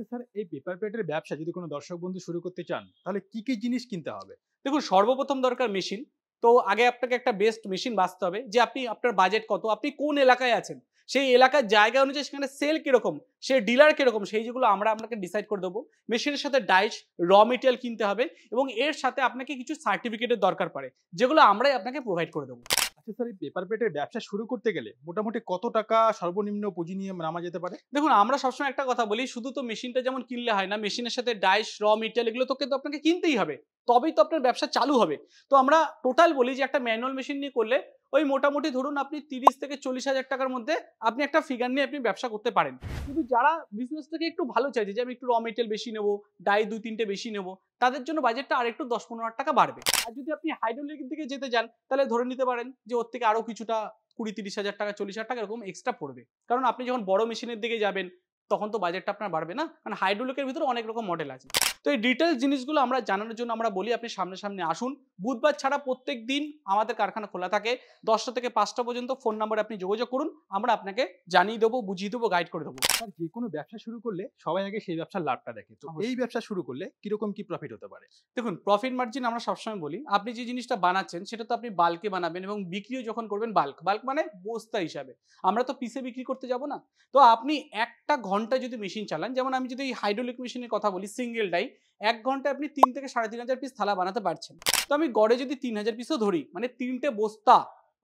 স্যার এই পেপার প্লেটের ব্যবসা যদি কোনো দর্শক বন্ধু শুরু করতে চান তাহলে কি কি জিনিস কিনতে হবে দেখুন সর্বপ্রথম দরকার মেশিন তো আগে আপনাকে একটা বেস্ট মেশিন বাঁচতে হবে যে আপনি আপনার বাজেট কত আপনি কোন এলাকায় আছেন সেই এলাকার জায়গা অনুযায়ী সেখানে সেল কীরকম সে ডিলার কীরকম সেই যেগুলো আমরা আপনাকে ডিসাইড করে দেবো মেশিনের সাথে ডাইস র মেটেরিয়াল কিনতে হবে এবং এর সাথে আপনাকে কিছু সার্টিফিকেটের দরকার পড়ে যেগুলো আমরাই আপনাকে প্রোভাইড করে দেবো অ্যাক্সেসরি পেপার প্লেটের ব্যবসা শুরু করতে গেলে মোটামুটি কত টাকা সর্বনিম্ন পুঁজি নিয়ে নামা যেতে পারে দেখুন আমরা সবসময় একটা কথা বলি শুধু তো মেশিনটা যেমন কিনলে হয় না মেশিনের সাথে ডাইস র মেটেরিয়াল এগুলো তো কিন্তু আপনাকে কিনতেই হবে তবেই তো আপনার ব্যবসা চালু হবে তো আমরা টোটাল বলি যে একটা ম্যানুয়াল মেশিন নিয়ে করলে ওই মোটামুটি ধরুন আপনি তিরিশ থেকে চল্লিশ হাজার টাকার মধ্যে আপনি একটা ফিগার নিয়ে আপনি ব্যবসা করতে পারেন কিন্তু যারা বিজনেসটাকে একটু ভালো চাইছে যে আমি একটু র মেটেরিয়াল বেশি নেবো ডাই দুই তিনটে বেশি নেবো তাদের জন্য বাজেটটা আর একটু দশ পনেরো হাজার টাকা বাড়বে আর যদি আপনি হাইড্রোলিকের দিকে যেতে যান তাহলে ধরে নিতে পারেন যে ওর থেকে আরও কিছুটা কুড়ি তিরিশ হাজার টাকা চল্লিশ হাজার টাকা এরকম এক্সট্রা পড়বে কারণ আপনি যখন বড় মেশিনের দিকে যাবেন তখন তো বাজেটটা আপনার বাড়বে না কারণ হাইড্রোলিকের ভিতরে অনেক রকম মডেল আছে তো এই ডিটেলস জিনিসগুলো আমরা জানানোর জন্য আমরা বলি আপনি সামনে সামনে আসুন বুধবার ছাড়া প্রত্যেক দিন আমাদের কারখানা খোলা থাকে দশটা থেকে পাঁচটা পর্যন্ত ফোন নাম্বারে আপনি যোগাযোগ করুন আমরা আপনাকে জানিয়ে দেবো বুঝিয়ে দেবো গাইড করে দেবো আর যে কোনো ব্যবসা শুরু করলে সবাই আগে সেই ব্যবসার লাভটা দেখে তো এই ব্যবসা শুরু করলে কিরকম কি প্রফিট হতে পারে দেখুন প্রফিট মার্জিন আমরা সবসময় বলি আপনি যে জিনিসটা বানাচ্ছেন সেটা তো আপনি বাল্কে বানাবেন এবং বিক্রিও যখন করবেন বাল্ক বাল্ক মানে বস্তা হিসাবে আমরা তো পিসে বিক্রি করতে যাব না তো আপনি একটা ঘন্টা যদি মেশিন চালান যেমন আমি যদি হাইড্রোলিক মেশিনের কথা বলি সিঙ্গেল ডাই এক ঘন্টায় আপনি তিন থেকে সাড়ে তিন হাজার পিস থালা বানাতে পারছেন তো আমি গড়ে যদি তিন হাজার পিসও ধরি মানে তিনটে বস্তা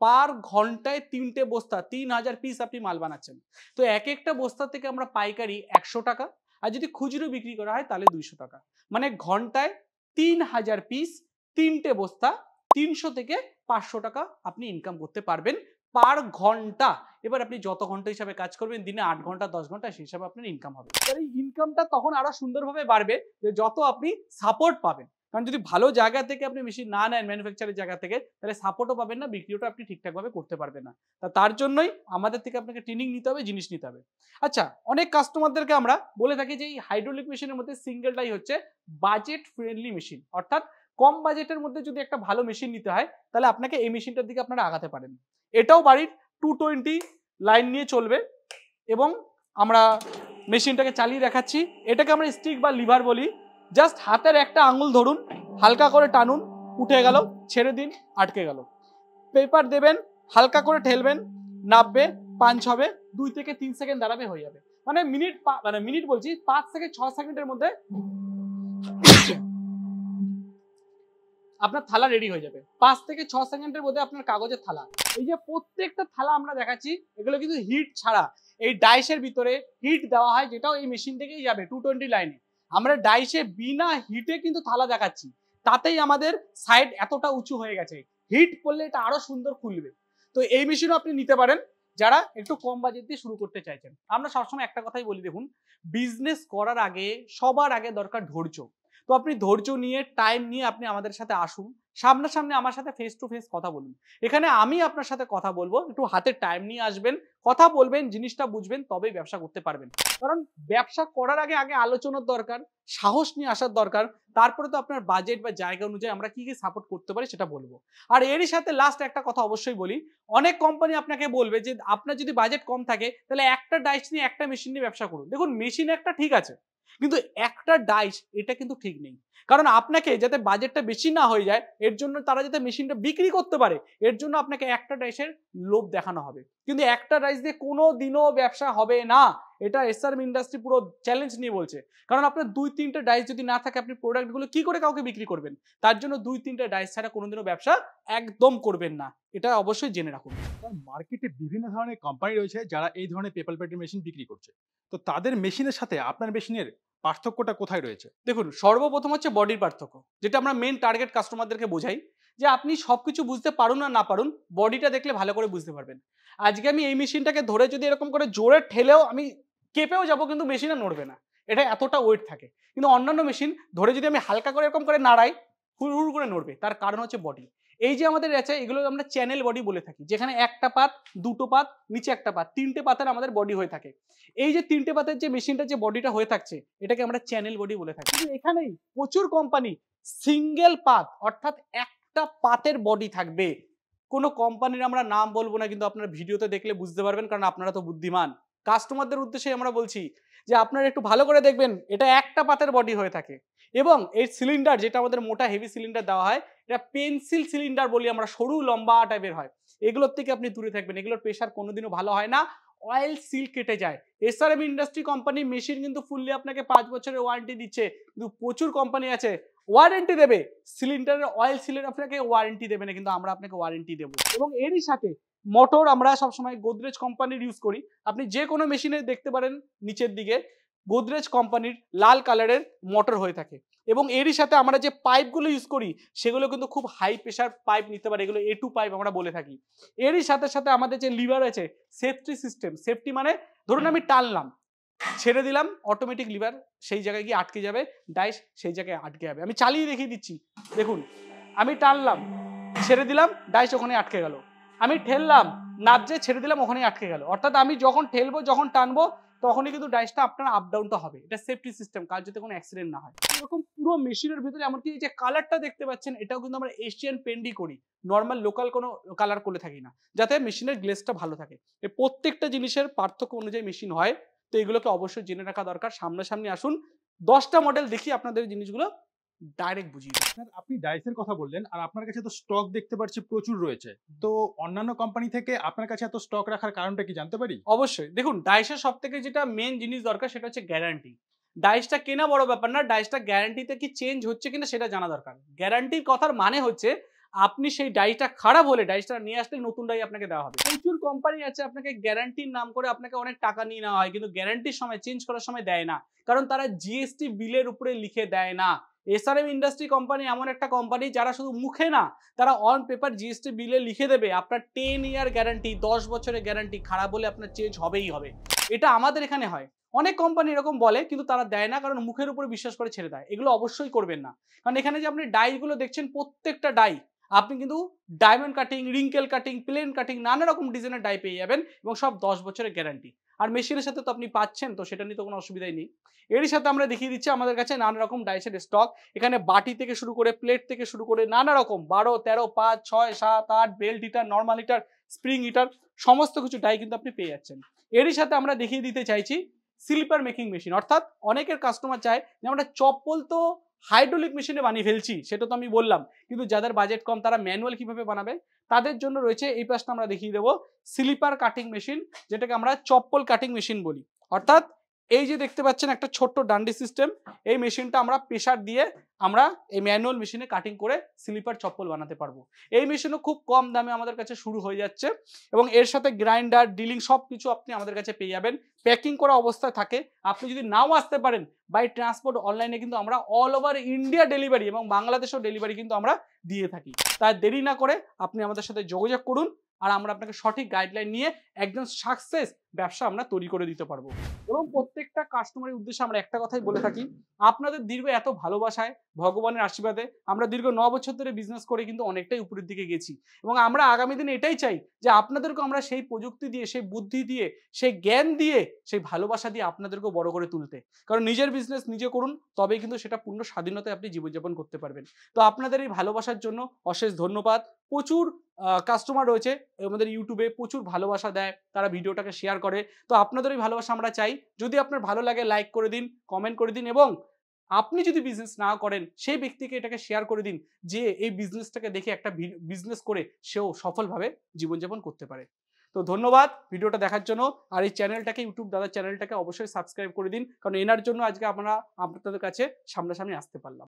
পার ঘন্টায় তিনটে বস্তা তিন হাজার পিস আপনি মাল বানাচ্ছেন তো এক একটা বস্তা থেকে আমরা পাইকারি একশো টাকা আর যদি খুচরো বিক্রি করা হয় তাহলে দুইশো টাকা মানে ঘন্টায় তিন হাজার পিস তিনটে বস্তা তিনশো থেকে পাঁচশো টাকা আপনি ইনকাম করতে পারবেন পার ঘন্টা এবার আপনি যত ঘন্টা হিসাবে কাজ করবেন দিনে আট ঘন্টা দশ ঘন্টা সেই হিসাবে আপনার ইনকাম হবে এই ইনকামটা তখন আরো সুন্দরভাবে বাড়বে যে যত আপনি সাপোর্ট পাবেন কারণ যদি ভালো জায়গা থেকে আপনি মেশিন না নেন ম্যানুফ্যাকচারের জায়গা থেকে তাহলে সাপোর্টও পাবেন না বিক্রিওটা আপনি ঠিকঠাকভাবে করতে পারবেন না তা তার জন্যই আমাদের থেকে আপনাকে ট্রেনিং নিতে হবে জিনিস নিতে হবে আচ্ছা অনেক কাস্টমারদেরকে আমরা বলে থাকি যে এই হাইড্রোলিক মেশিনের মধ্যে সিঙ্গেলটাই হচ্ছে বাজেট ফ্রেন্ডলি মেশিন অর্থাৎ কম বাজেটের মধ্যে যদি একটা ভালো মেশিন নিতে হয় তাহলে আপনাকে এই মেশিনটার দিকে আপনারা আগাতে পারেন এটাও বাড়ির টু টোয়েন্টি লাইন নিয়ে চলবে এবং আমরা মেশিনটাকে চালিয়ে দেখাচ্ছি এটাকে আমরা স্টিক বা লিভার বলি জাস্ট হাতের একটা আঙুল ধরুন হালকা করে টানুন উঠে গেল ছেড়ে দিন আটকে গেল পেপার দেবেন হালকা করে ঠেলবেন নাববে পাঞ্চ হবে দুই থেকে তিন সেকেন্ড দাঁড়াবে হয়ে যাবে মানে মিনিট মানে মিনিট বলছি পাঁচ থেকে ছ সেকেন্ডের মধ্যে আপনার থালা রেডি হয়ে যাবে পাঁচ থেকে ছ সেকেন্ডের মধ্যে আপনার কাগজের থালা এই যে প্রত্যেকটা থালা আমরা দেখাচ্ছি এগুলো কিন্তু হিট ছাড়া এই ডাইসের ভিতরে হিট দেওয়া হয় যেটাও এই মেশিন থেকেই যাবে টু টোয়েন্টি লাইনে আমরা ডাইসে বিনা হিটে কিন্তু থালা দেখাচ্ছি তাতেই আমাদের সাইড এতটা উঁচু হয়ে গেছে হিট পড়লে এটা আরো সুন্দর খুলবে তো এই মেশিনও আপনি নিতে পারেন যারা একটু কম বাজেট দিয়ে শুরু করতে চাইছেন আমরা সবসময় একটা কথাই বলি দেখুন বিজনেস করার আগে সবার আগে দরকার ধৈর্য তো আপনি ধৈর্য নিয়ে টাইম নিয়ে আপনি আমাদের সাথে আসুন সামনাসামনি আমার সাথে ফেস টু ফেস কথা বলুন এখানে আমি আপনার সাথে কথা বলবো একটু হাতে টাইম নিয়ে আসবেন কথা বলবেন জিনিসটা বুঝবেন তবেই ব্যবসা করতে পারবেন কারণ ব্যবসা করার আগে আগে আলোচনার দরকার সাহস নিয়ে আসার দরকার তারপরে তো আপনার বাজেট বা জায়গা অনুযায়ী আমরা কি কি সাপোর্ট করতে পারি সেটা বলবো আর এরই সাথে লাস্ট একটা কথা অবশ্যই বলি অনেক কোম্পানি আপনাকে বলবে যে আপনার যদি বাজেট কম থাকে তাহলে একটা ডাইস নিয়ে একটা মেশিন নিয়ে ব্যবসা করুন দেখুন মেশিন একটা ঠিক আছে কিন্তু একটা ডাইস এটা কিন্তু ঠিক নেই কারণ আপনাকে যাতে বাজেটটা বেশি না হয়ে যায় এর জন্য তারা যাতে মেশিনটা বিক্রি করতে পারে এর জন্য আপনাকে একটা ডাইসের লোভ দেখানো হবে কিন্তু একটা ডাইস দিয়ে কোনো দিনও ব্যবসা হবে না এটা এসআরএম ইন্ডাস্ট্রি পুরো চ্যালেঞ্জ নিয়ে বলছে কারণ আপনার দুই তিনটা ডাইস যদি না থাকে আপনি প্রোডাক্টগুলো কি করে কাউকে বিক্রি করবেন তার জন্য দুই তিনটা ডাইস ছাড়া কোনোদিনও ব্যবসা একদম করবেন না এটা অবশ্যই জেনে রাখুন মার্কেটে বিভিন্ন ধরনের কোম্পানি রয়েছে যারা এই ধরনের পেপার প্লেটের মেশিন বিক্রি করছে তো তাদের মেশিনের সাথে আপনার মেশিনের পার্থক্যটা কোথায় রয়েছে দেখুন সর্বপ্রথম হচ্ছে বডির পার্থক্য যেটা আমরা মেন টার্গেট কাস্টমারদেরকে বোঝাই যে আপনি সব কিছু বুঝতে পারুন না না পারুন বডিটা দেখলে ভালো করে বুঝতে পারবেন আজকে আমি এই মেশিনটাকে ধরে যদি এরকম করে জোরে ঠেলেও আমি কেঁপেও যাবো কিন্তু মেশিন আর নড়বে না এটা এতটা ওয়েট থাকে কিন্তু অন্যান্য মেশিন ধরে যদি আমি হালকা করে এরকম করে নাড়াই হুড় হুড় করে নড়বে তার কারণ হচ্ছে বডি এই যে আমাদের আছে এগুলো আমরা চ্যানেল বডি বলে থাকি যেখানে একটা পাত দুটো পাত নিচে একটা পাত তিনটে পাতের আমাদের বডি হয়ে থাকে এই যে তিনটে পাতের যে মেশিনটা যে বডিটা হয়ে থাকছে এটাকে আমরা চ্যানেল বডি বলে থাকি কিন্তু এখানেই প্রচুর কোম্পানি সিঙ্গেল পাত অর্থাৎ একটা পাতের বডি থাকবে কোনো কোম্পানির আমরা নাম বলবো না কিন্তু আপনারা ভিডিওতে দেখলে বুঝতে পারবেন কারণ আপনারা তো বুদ্ধিমান কাস্টমারদের উদ্দেশ্যে আমরা বলছি যে আপনারা একটু ভালো করে দেখবেন এটা একটা পাতের বডি হয়ে থাকে এবং এই সিলিন্ডার যেটা আমাদের মোটা হেভি সিলিন্ডার দেওয়া হয় এটা পেন্সিল সিলিন্ডার বলি আমরা সরু লম্বা টাইপের হয় এগুলোর থেকে আপনি দূরে থাকবেন এগুলোর প্রেশার কোনোদিনও ভালো হয় না অয়েল সিল কেটে যায় এসআরএম ইন্ডাস্ট্রি কোম্পানি মেশিন কিন্তু ফুললি আপনাকে পাঁচ বছরের ওয়ারেন্টি দিচ্ছে কিন্তু প্রচুর কোম্পানি আছে ওয়ারেন্টি দেবে সিলিন্ডারের অয়েল সিলের আপনাকে ওয়ারেন্টি দেবে না কিন্তু আমরা আপনাকে ওয়ারেন্টি দেবো এবং এরই সাথে মোটর আমরা সবসময় গোদরেজ কোম্পানির ইউজ করি আপনি যে কোনো মেশিনে দেখতে পারেন নিচের দিকে গোদরেজ কোম্পানির লাল কালারের মোটর হয়ে থাকে এবং এরই সাথে আমরা যে পাইপগুলো ইউজ করি সেগুলো কিন্তু খুব হাই প্রেশার পাইপ নিতে পারে এগুলো এ টু পাইপ আমরা বলে থাকি এরই সাথে সাথে আমাদের যে লিভার আছে সেফটি সিস্টেম সেফটি মানে ধরুন আমি টানলাম ছেড়ে দিলাম অটোমেটিক লিভার সেই জায়গায় গিয়ে আটকে যাবে ডাইস সেই জায়গায় আটকে যাবে আমি চালিয়ে দেখিয়ে দিচ্ছি দেখুন আমি টানলাম ছেড়ে দিলাম ডাইস ওখানে আটকে গেল আমি ঠেললাম নাবজে ছেড়ে দিলাম ওখানেই আটকে গেল অর্থাৎ আমি যখন ঠেলবো যখন টানবো তখনই কিন্তু ডাইসটা আপনার আপ ডাউনটা হবে এটা সেফটি সিস্টেম কার যাতে কোনো অ্যাক্সিডেন্ট না হয় এরকম পুরো মেশিনের ভিতরে এমনকি যে কালারটা দেখতে পাচ্ছেন এটাও কিন্তু আমরা এশিয়ান পেন্ডি করি নর্মাল লোকাল কোনো কালার করে থাকি না যাতে মেশিনের গ্লেসটা ভালো থাকে এই প্রত্যেকটা জিনিসের পার্থক্য অনুযায়ী মেশিন হয় তো এগুলোকে অবশ্যই জেনে রাখা দরকার সামনাসামনি আসুন দশটা মডেল দেখি আপনাদের জিনিসগুলো ডাইরেক্ট বুঝিয়ে দেয় আপনি ডাইসের কথা বললেন আর আপনার কাছে তো স্টক দেখতে পাচ্ছি প্রচুর রয়েছে তো অন্যান্য কোম্পানি থেকে আপনার কাছে এত স্টক রাখার কারণটা কি জানতে পারি অবশ্যই দেখুন ডাইসের সব থেকে যেটা মেন জিনিস দরকার সেটা হচ্ছে গ্যারান্টি ডাইসটা কেনা বড় ব্যাপার না ডাইসটা গ্যারান্টিতে কি চেঞ্জ হচ্ছে কিনা সেটা জানা দরকার গ্যারান্টির কথার মানে হচ্ছে আপনি সেই ডাইসটা খারাপ হলে ডাইসটা নিয়ে আসলে নতুন ডাই আপনাকে দেওয়া হবে প্রচুর কোম্পানি আছে আপনাকে গ্যারান্টির নাম করে আপনাকে অনেক টাকা নিয়ে নেওয়া হয় কিন্তু গ্যারান্টির সময় চেঞ্জ করার সময় দেয় না কারণ তারা জিএসটি বিলের উপরে লিখে দেয় না এসআরএম ইন্ডাস্ট্রি কোম্পানি এমন একটা কোম্পানি যারা শুধু মুখে না তারা অন পেপার জিএসটি বিলে লিখে দেবে আপনার টেন ইয়ার গ্যারান্টি দশ বছরের গ্যারান্টি খারাপ বলে আপনার চেঞ্জ হবেই হবে এটা আমাদের এখানে হয় অনেক কোম্পানি এরকম বলে কিন্তু তারা দেয় না কারণ মুখের উপরে বিশ্বাস করে ছেড়ে দেয় এগুলো অবশ্যই করবেন না কারণ এখানে যে আপনি ডাইগুলো দেখছেন প্রত্যেকটা ডাই আপনি কিন্তু diamond cutting wrinkle cutting plain cutting নানা রকম ডিজাইনের ডাই পেয়ে যাবেন এবং সব দশ বছরের গ্যারান্টি আর মেশিনের সাথে তো আপনি পাচ্ছেন তো সেটা নিয়ে তো কোনো অসুবিধাই নেই এরই সাথে আমরা দেখিয়ে দিচ্ছি আমাদের কাছে নানা রকম ডাইসের স্টক এখানে বাটি থেকে শুরু করে প্লেট থেকে শুরু করে নানা রকম বারো তেরো পাঁচ ছয় সাত আট belt heater normal heater spring heater সমস্ত কিছু ডাই কিন্তু আপনি পেয়ে যাচ্ছেন এরই সাথে আমরা দেখিয়ে দিতে চাইছি স্লিপার মেকিং মেশিন অর্থাৎ অনেকের কাস্টমার চায় যে আমরা চপ্পল তো হাইড্রোলিক মেশিনে বানিয়ে ফেলছি সেটা তো আমি বললাম কিন্তু যাদের বাজেট কম তারা ম্যানুয়াল কিভাবে বানাবে তাদের জন্য রয়েছে এই পাশটা আমরা দেখিয়ে দেবো স্লিপার কাটিং মেশিন যেটাকে আমরা চপ্পল কাটিং মেশিন বলি অর্থাৎ এই যে দেখতে পাচ্ছেন একটা ছোট্ট ডান্ডি সিস্টেম এই মেশিনটা আমরা প্রেশার দিয়ে আমরা এই ম্যানুয়াল মেশিনে কাটিং করে স্লিপার চপ্পল বানাতে পারবো এই মেশিনও খুব কম দামে আমাদের কাছে শুরু হয়ে যাচ্ছে এবং এর সাথে গ্রাইন্ডার ডিলিং সব কিছু আপনি আমাদের কাছে পেয়ে যাবেন প্যাকিং করা অবস্থায় থাকে আপনি যদি নাও আসতে পারেন বাই ট্রান্সপোর্ট অনলাইনে কিন্তু আমরা অল ওভার ইন্ডিয়া ডেলিভারি এবং বাংলাদেশেও ডেলিভারি কিন্তু আমরা দিয়ে থাকি তাই দেরি না করে আপনি আমাদের সাথে যোগাযোগ করুন আর আমরা আপনাকে সঠিক গাইডলাইন নিয়ে একজন সাকসেস ব্যবসা আমরা তৈরি করে দিতে পারবো এবং প্রত্যেকটা কাস্টমারের উদ্দেশ্যে আমরা একটা কথাই বলে থাকি আপনাদের দীর্ঘ এত ভালোবাসায় ভগবানের আশীর্বাদে আমরা দীর্ঘ ন বছর ধরে বিজনেস করে কিন্তু অনেকটাই উপরের দিকে গেছি এবং আমরা আগামী দিনে এটাই চাই যে আপনাদেরকে আমরা সেই প্রযুক্তি দিয়ে সেই বুদ্ধি দিয়ে সেই জ্ঞান দিয়ে সেই ভালোবাসা দিয়ে আপনাদেরকেও বড় করে তুলতে কারণ নিজের বিজনেস নিজে করুন তবে কিন্তু সেটা পূর্ণ স্বাধীনতায় আপনি জীবনযাপন করতে পারবেন তো আপনাদের এই ভালোবাসার জন্য অশেষ ধন্যবাদ প্রচুর কাস্টমার রয়েছে আমাদের ইউটিউবে প্রচুর ভালোবাসা দেয় তারা ভিডিওটাকে শেয়ার করে তো আপনাদেরই ভালোবাসা আমরা চাই যদি আপনার ভালো লাগে লাইক করে দিন কমেন্ট করে দিন এবং আপনি যদি বিজনেস না করেন সেই ব্যক্তিকে এটাকে শেয়ার করে দিন যে এই বিজনেসটাকে দেখে একটা বিজনেস করে সেও সফলভাবে জীবনযাপন করতে পারে তো ধন্যবাদ ভিডিওটা দেখার জন্য আর এই চ্যানেলটাকে ইউটিউব দাদা চ্যানেলটাকে অবশ্যই সাবস্ক্রাইব করে দিন কারণ এনার জন্য আজকে আমরা আপনাদের কাছে সামনাসামনি আসতে পারলাম